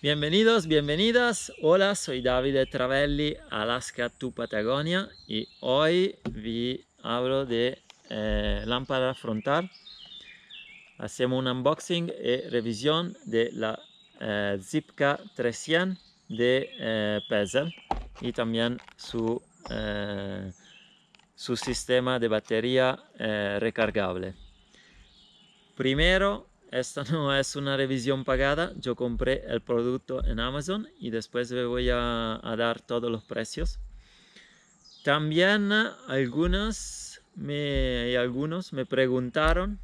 Bienvenidos, bienvenidas. Hola, soy Davide Travelli, Alaska, tu Patagonia, y hoy vi hablo de eh, lámpara frontal. Hacemos un unboxing y revisión de la eh, Zipka 300 de eh, y también su, eh, su sistema de batería recargable. Primero, esta no es una revisión pagada, yo compré el producto en Amazon y después le voy a, dar todos los precios. También eh, algunas algunos me preguntaron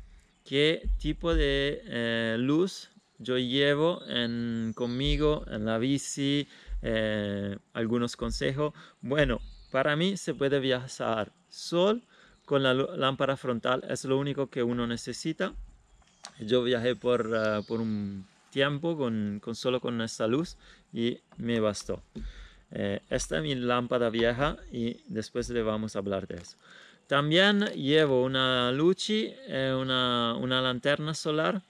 qué tipo de eh, luz yo llevo en, conmigo en la bici, eh, algunos consejos. Bueno, para mí se puede viajar sol con la lámpara frontal, es lo único que uno necesita yo viajé por, ah, un tiempo con, solo con esta luz y me bastó. Eh, esta es mi lámpara vieja y después le vamos a hablar de eso. También llevo una luz, eh, una, lanterna solar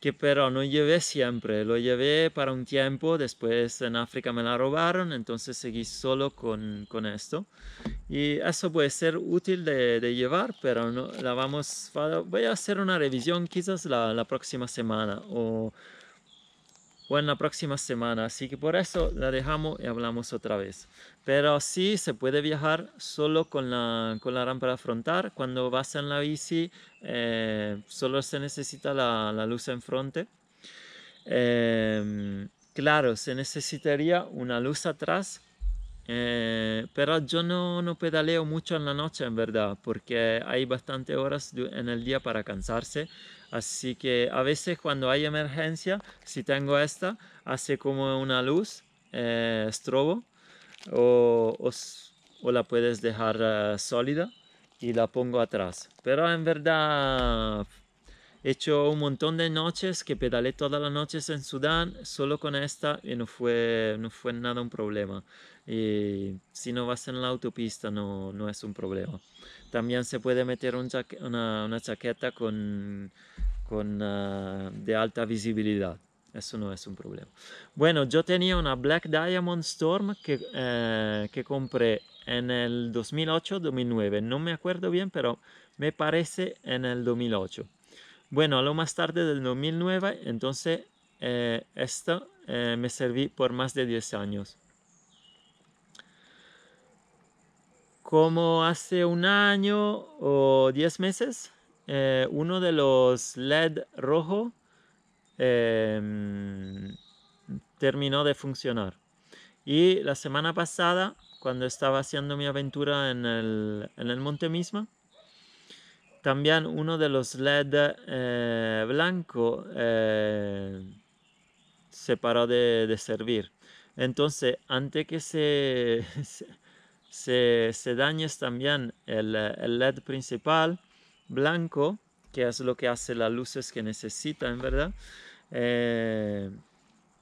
que pero no llevé siempre, lo llevé para un tiempo, después en África me la robaron, entonces seguí solo con, con esto. Y eso puede ser útil de, llevar, pero la vamos, voy a hacer una revisión quizás la, próxima semana o, o en la próxima semana. Así que por eso la dejamos y hablamos otra vez. Pero sí se puede viajar solo con la, con la rampa frontal. Cuando vas en la bici eh, solo se necesita la, luz en frente. Em, claro, se necesitaría una luz atrás eh, pero yo no, pedaleo mucho en la noche, en verdad, porque hay bastantes horas en el día para cansarse. Así que a veces cuando hay emergencia, si tengo esta, hace como una luz, eh, estrobo, o, la puedes dejar eh, sólida y la pongo atrás. Pero en verdad He hecho un montón de noches que pedalé todas las noches en Sudán solo con esta y no fue, no fue nada un problema. Y si no vas en la autopista no, no es un problema. También se puede meter un una, chaqueta con, con ah, de alta visibilidad. Eso no es un problema. Bueno, yo tenía una Black Diamond Storm que, eh, que compré en el 2008-2009. No me acuerdo bien, pero me parece en el 2008. Bueno, a lo más tarde del 2009, entonces eh, esto eh, me serví por más de 10 años. Como hace un año o 10 meses, eh, uno de los LED rojo em, terminó de funcionar. Y la semana pasada, cuando estaba haciendo mi aventura en el, en el monte mismo, también uno de los LED eh, blanco eh, se paró de, servir. Entonces, antes que se, se, se dañe también el, LED principal blanco, que es lo que hace las luces que necesita, en verdad, eh,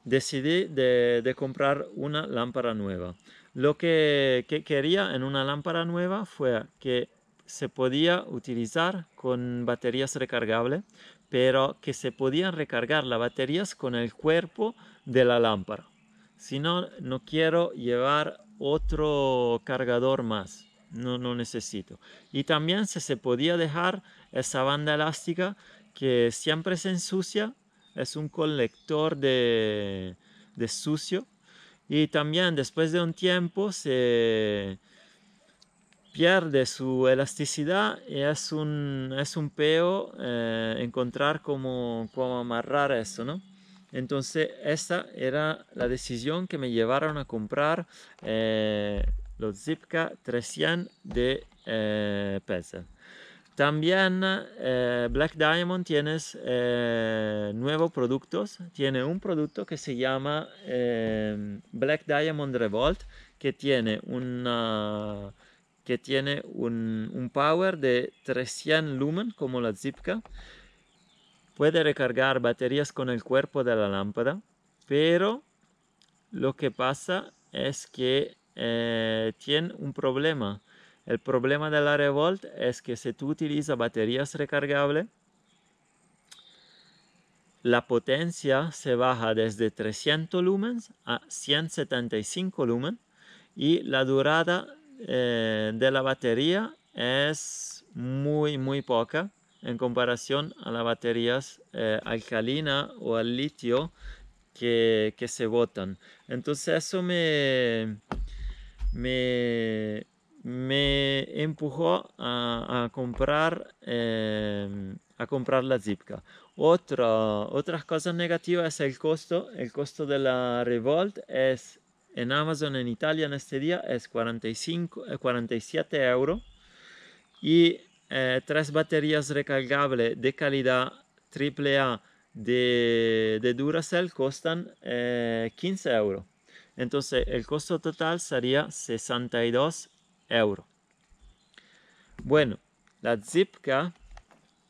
decidí de, comprar una lámpara nueva. Lo que quería en una lámpara nueva fue que se podía utilizar con baterías recargables, pero que se podían recargar las baterías con el cuerpo de la lámpara. Si no, no quiero llevar otro cargador más, no, no necesito. Y también se, se podía dejar esa banda elástica que siempre se ensucia, es un colector de, de sucio. Y también después de un tiempo se, pierde su elasticidad y es un, es un peo eh, encontrar cómo, cómo, amarrar eso, ¿no? Entonces, esa era la decisión que me llevaron a comprar eh, los Zipka 300 de eh, También eh, Black Diamond tiene nuevos productos. Tiene un producto que se llama Black Diamond Revolt, que tiene una que tiene un, power de 300 lumen como la Zipka. Puede recargar baterías con el cuerpo de la lámpara, pero lo que pasa es que eh, tiene un problema. El problema de la Revolt es que si tú utilizas baterías recargables, la potencia se baja desde 300 lumens a 175 lumen y la durada eh, de la batería es muy, muy poca en comparación a las baterías eh, alcalina o al litio que, que, se botan. Entonces eso me, me, me empujó a, comprar, eh, a comprar la zipka Otra, otras cosas negativas es el costo. El costo de la Revolt es en Amazon en Italia en este día es 45, 47 euros y eh, eh, tres baterías recargables de calidad AAA de, Duracell costan 15 eh, euros. Entonces el costo total sería 62 euros. Bueno, la Zipka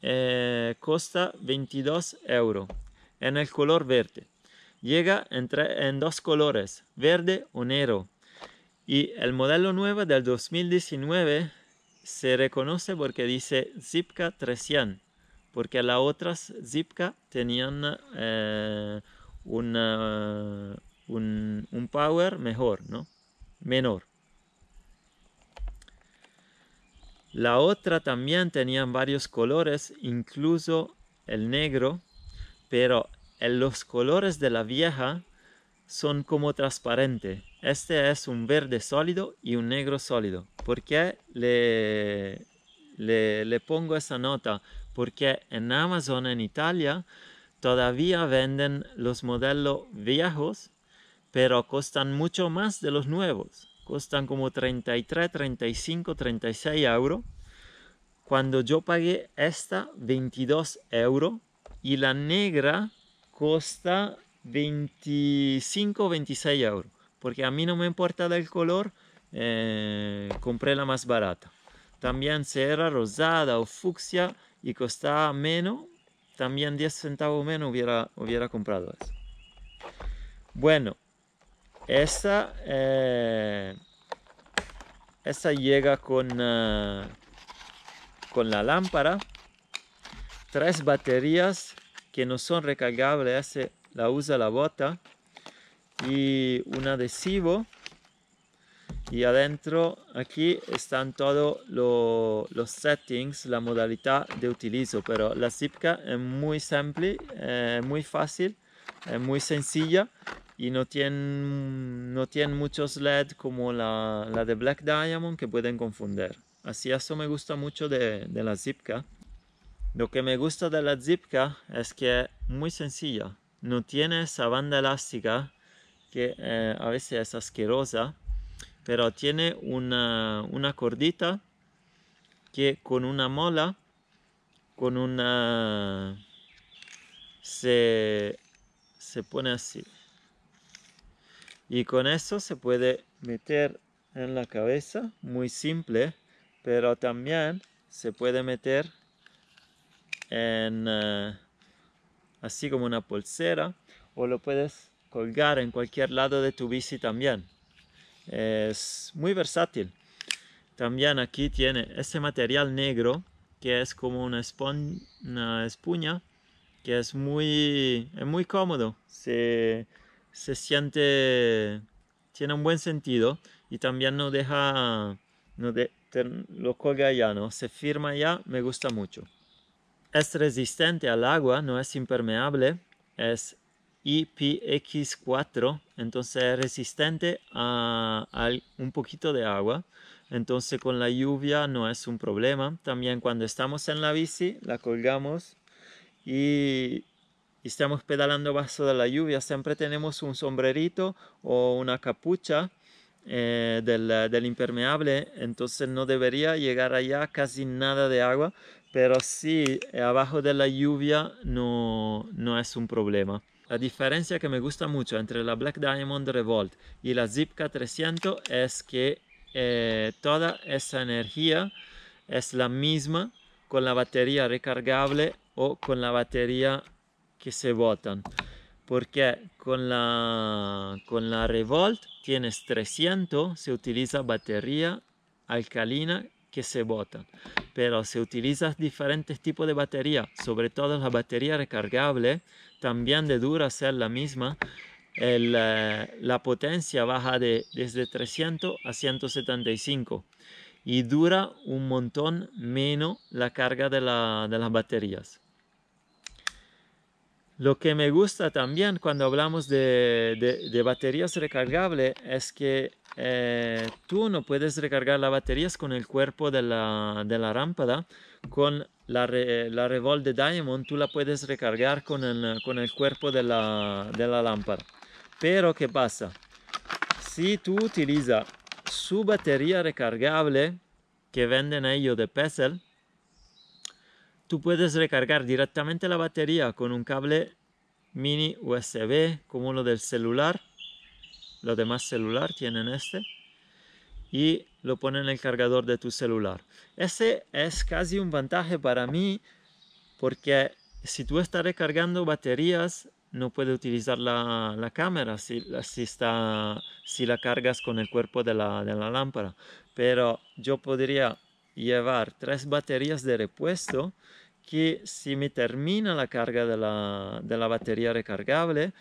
eh, costa 22 euros en el color verde. Llega entre, en dos colores, verde o negro. Y el modelo nuevo del 2019 se reconoce porque dice Zipka 300, porque las otras Zipka tenían eh, un, un, power mejor, ¿no? Menor. La otra también tenían varios colores, incluso el negro, pero los colores de la vieja son como transparente. Este es un verde sólido y un negro sólido. ¿Por qué le, le, le pongo esa nota? Porque en Amazon, en Italia, todavía venden los modelos viejos, pero costan mucho más de los nuevos. Costan como 33, 35, 36 euros. Cuando yo pagué esta, 22 euros. Y la negra Costa 25 o 26 euros. Porque a mí no me importa el color, eh, compré la más barata. También si era rosada o fucsia y costaba menos, también 10 centavos menos hubiera, hubiera comprado eso. Bueno, esta, esta eh, llega con, eh, con la lámpara, tres baterías que no son recargables, la usa la bota y un adhesivo y adentro aquí están todos los settings, la modalidad de utilizo, pero la Zipka es muy simple, eh, muy fácil, es muy sencilla y no tiene, no tiene muchos LED como la, la, de Black Diamond que pueden confundir. Así eso me gusta mucho de, de la Zipka. Lo que me gusta de la Zipka es que es muy sencilla, no tiene esa banda elástica que eh, a veces es asquerosa, pero tiene una, cordita que con una mola, con una... se, se pone así. Y con eso se puede meter en la cabeza, muy simple, pero también se puede meter en, eh, así como una pulsera o lo puedes colgar en cualquier lado de tu bici también. Es muy versátil. También aquí tiene este material negro que es como una, una espuña que es muy, es muy cómodo. Se, se siente, tiene un buen sentido y también no deja, no te, lo colga ya, ¿no? Se firma ya, me gusta mucho es resistente al agua, no es impermeable, es IPX4, entonces es resistente a, un poquito de agua, entonces con la lluvia no es un problema. También cuando estamos en la bici, la colgamos y estamos pedalando bajo de la lluvia, siempre tenemos un sombrerito o una capucha eh, del, del impermeable, entonces no debería llegar allá casi nada de agua, pero sí, eh, abajo de la lluvia no, no es un problema. La diferencia que me gusta mucho entre la Black Diamond Revolt y la Zipka 300 es que eh, toda esa energía es la misma con la batería recargable o con la batería que se botan. Porque con la, con la Revolt tienes 300, se utiliza batería alcalina que se botan. Pero se utilizas diferentes tipos de batería, sobre todo la batería recargable, también de dura ser la misma, eh, la potencia baja de, desde 300 a 175 y dura un montón menos la carga de, las baterías. Lo que me gusta también cuando hablamos de, de baterías recargables es que eh, tú no puedes recargar las baterías con el cuerpo de la, de la lámpara, con la, re, de Diamond tú la puedes recargar con el, con el cuerpo de la, de la lámpara. Pero ¿qué pasa? Si tú utilizas su batería recargable que venden ellos de Pesel, tú puedes recargar directamente la batería con un cable mini USB como lo del celular los demás celular tienen este, y lo ponen en el cargador de tu celular. Ese es casi un vantaje para mí, porque si tú estás recargando baterías, no puedes utilizar la, la cámara si, si, está, si la cargas con el cuerpo de la, de la lámpara. Pero yo podría llevar tres baterías de repuesto que si me termina la carga de la, de la batería recargable,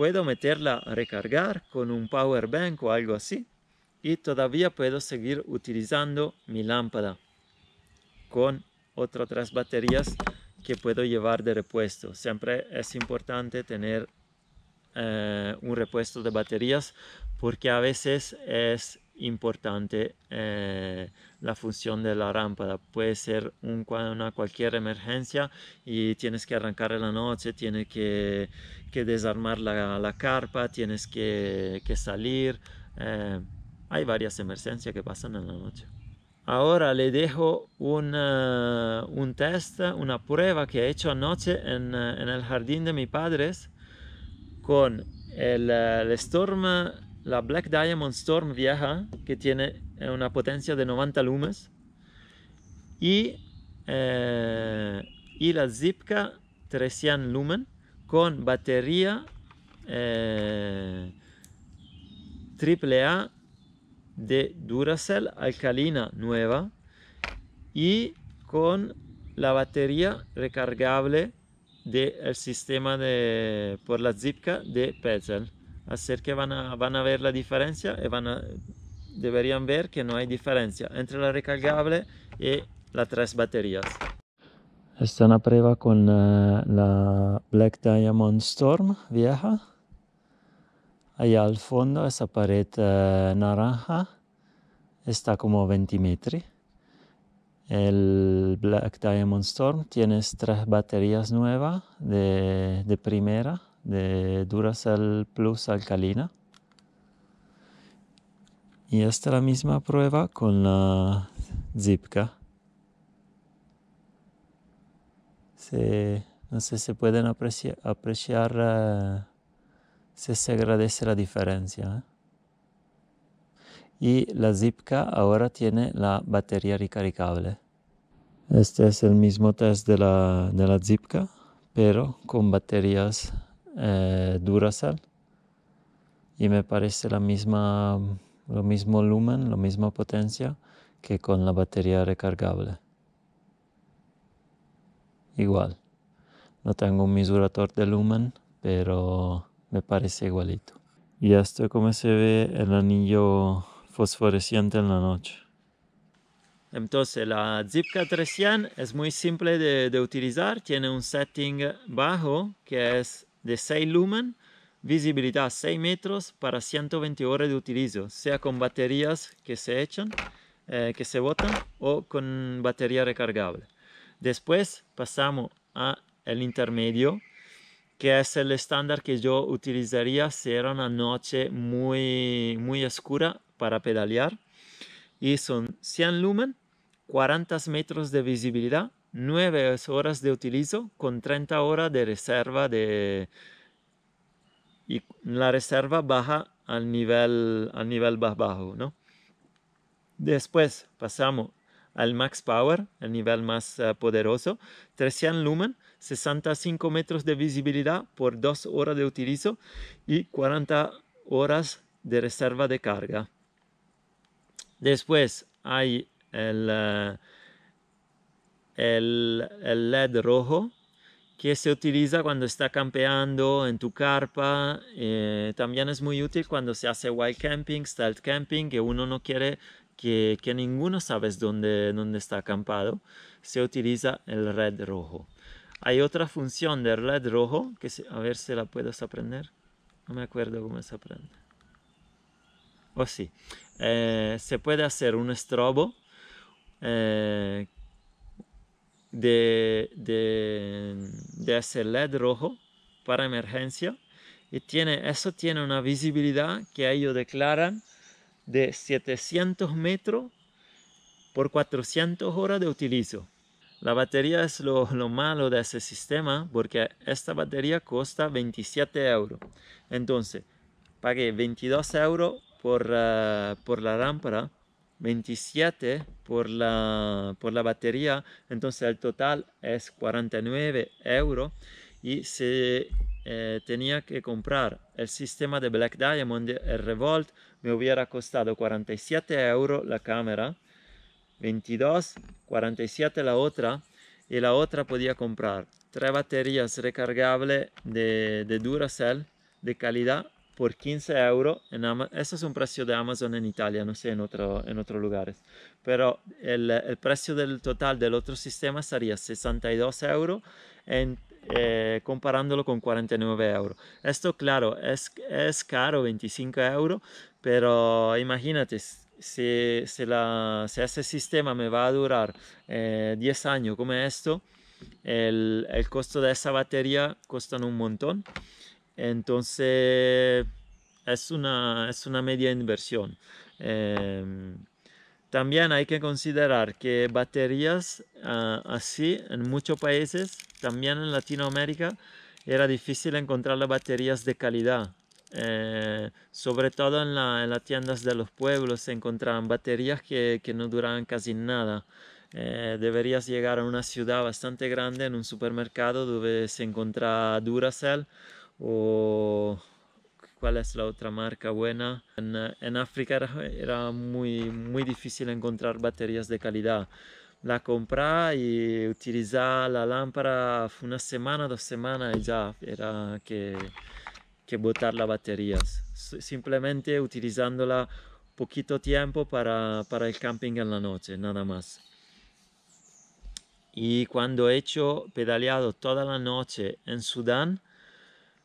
puedo meterla a recargar con un power bank o algo así y todavía puedo seguir utilizando mi lámpara con otras tres baterías que puedo llevar de repuesto. Siempre es importante tener eh, un repuesto de baterías porque a veces es importante eh, la función de la rampa. Puede ser un, una cualquier emergencia y tienes que arrancar en la noche, tienes que, desarmar la, la, carpa, tienes que, salir. Eh, hay varias emergencias que pasan en la noche. Ahora le dejo un test, una prueba que he hecho anoche en, eh, el jardín de mis padres con el, el Storm la Black Diamond Storm vieja, que tiene eh, una potencia de 90 lúmenes y, eh, y la Zipka 300 lumen con batería AAA eh, de Duracell alcalina nueva y con la batería recargable del sistema de, por la Zipka de Petzl hacer que van a, ver la diferencia y eh, van deberían ver que no hay diferencia entre la recargable y las tres baterías. Esta es una prueba con la, Black Diamond Storm vieja. Allá al fondo, esa pared eh, naranja está como 20 metros. El Black Diamond Storm tiene tres baterías nuevas de, de primera de Duracell Plus alcalina. Y esta es la misma prueba con la Zipka. Se, no sé si pueden apreciar, apreciar eh, si se agradece la diferencia. ¿eh? Y la Zipka ahora tiene la batería recargable. Este es el mismo test de la, de la Zipka, pero con baterías eh, Duracell y me parece la misma, lo mismo lumen, lo misma potencia que con la batería recargable. Igual. No tengo un misurador de lumen, pero me parece igualito. Y esto como se ve el anillo fosforescente en la noche. Entonces la Zipka 300 es muy simple de utilizar, tiene un setting bajo que es de 6 lumen, visibilidad 6 metros para 120 horas de utilizo, sea con baterías que se echan, eh, que se botan o con batería recargable. Después pasamos a el intermedio, que es el estándar que yo utilizaría si era una noche muy, muy oscura para pedalear. Y son 100 lumen, 40 metros de visibilidad 9 horas de utilizo con 30 horas de reserva de... Y la reserva baja al nivel, nivel más bajo, ¿no? Después pasamos al max power, el nivel más eh, poderoso, 300 lumen, 65 metros de visibilidad por 2 horas de utilizo y 40 horas de reserva de carga. Después hay el... Eh, el, LED rojo que se utiliza cuando está campeando en tu carpa. Eh, también es muy útil cuando se hace wild camping, stealth camping, que uno no quiere que, ninguno sabes dónde, dónde está acampado. Se utiliza el red rojo. Hay otra función del LED rojo que a ver si la puedes aprender. No me acuerdo cómo se aprende. O oh, sí, eh, se puede hacer un estrobo eh, de, ese LED rojo para emergencia y tiene, eso tiene una visibilidad que ellos declaran de 700 metros por 400 horas de utilizo. La batería es lo, malo de ese sistema porque esta batería cuesta 27 euros. Entonces, pagué 22 euros por, ah, por la lámpara 27 por la, por la batería, entonces el total es 49 euros y se eh, tenía que comprar el sistema de Black Diamond, el Revolt, me hubiera costado 47 euros la cámara, 22, 47 la otra y la otra podía comprar tres baterías recargables de, de Duracell de calidad por 15 euros. En es un precio de Amazon en Italia, no sé en, otro, en otros lugares. Pero el, precio del total del otro sistema sería 62 euros eh, comparándolo con 49 euros. Esto, claro, es, es caro, 25 euros, pero imagínate, si, si, la, ese sistema me va a durar 10 eh, años como esto, el, el costo de esa batería costan un montón. Entonces, es una, media inversión. Em, también hay que considerar que baterías ah, así en muchos países, también en Latinoamérica, era difícil encontrar las baterías de calidad. Eh, sobre todo en, las tiendas de los pueblos se encontraban baterías que, no duraban casi nada. Eh, deberías llegar a una ciudad bastante grande, en un supermercado donde se encuentra Duracell o cuál es la otra marca buena. En, en África era, muy, muy difícil encontrar baterías de calidad. La compra y utilizar la lámpara una semana, dos semanas y ya era que, que botar las baterías. Simplemente utilizándola poquito tiempo para, para el camping en la noche, nada más. Y cuando he hecho pedaleado toda la noche en Sudán,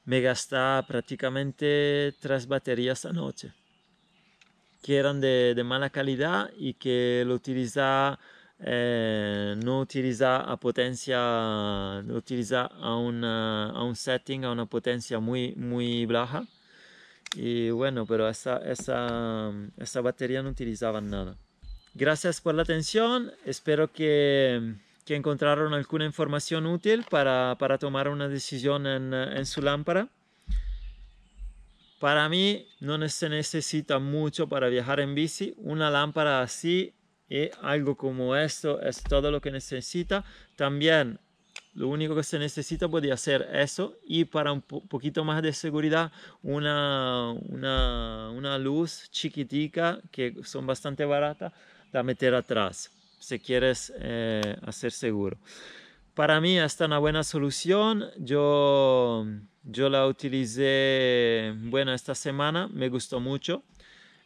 me gastaba prácticamente tres baterías anoche, que eran de, mala calidad y que lo utilizaba, eh, no utilizaba a potencia, lo utilizaba a, un setting, a una potencia muy, muy baja. Y bueno, pero esa, esa, esa batería no utilizaba nada. Gracias por la atención, espero que que encontraron alguna información útil para, para tomar una decisión en, eh, en, su lámpara. Para mí no se necesita mucho para viajar en bici. Una lámpara así y eh, algo como esto es todo lo que necesita. También lo único que se necesita podría ser eso y para un poquito más de seguridad una, una, una luz chiquitica que son bastante baratas para meter atrás si quieres eh, hacer seguro. Para mí esta es una buena solución. Yo, yo la utilicé, bueno, esta semana me gustó mucho.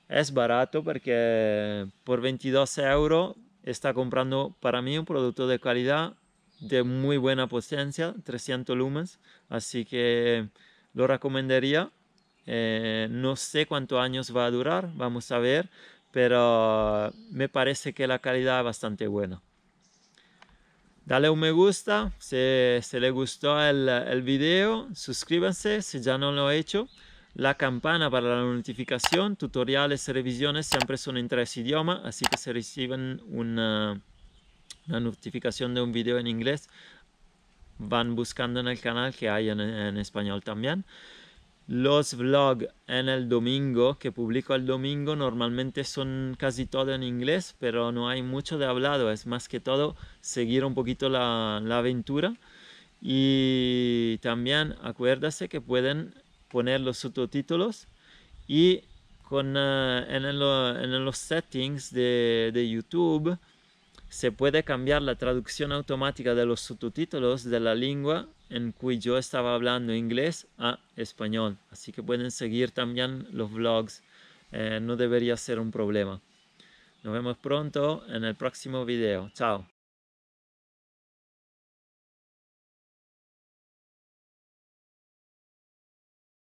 Es barato porque por 22 euros está comprando para mí un producto de calidad de muy buena potencia, 300 lumens. Así que lo recomendaría. Eh, no sé cuántos años va a durar, vamos a ver, pero me parece que la calidad es bastante buena. Dale un me gusta si, le gustó el, el video, suscríbanse si ya no lo he hecho la campana para la notificación, tutoriales y revisiones siempre son en tres idiomas, así que si reciben una, una, notificación de un video en inglés, van buscando en el canal que hay en español también. Los vlogs en el domingo, que publico el domingo, normalmente son casi todo en inglés, pero no hay mucho de hablado, es más que todo seguir un poquito la, aventura. Y también acuérdase que pueden poner los subtítulos y con, eh, en, los settings de, de YouTube se puede cambiar la traducción automática de los subtítulos de la lengua en que yo estaba hablando inglés a español. Así que pueden seguir también los vlogs. Eh, no debería ser un problema. Nos vemos pronto en el próximo video. Chao.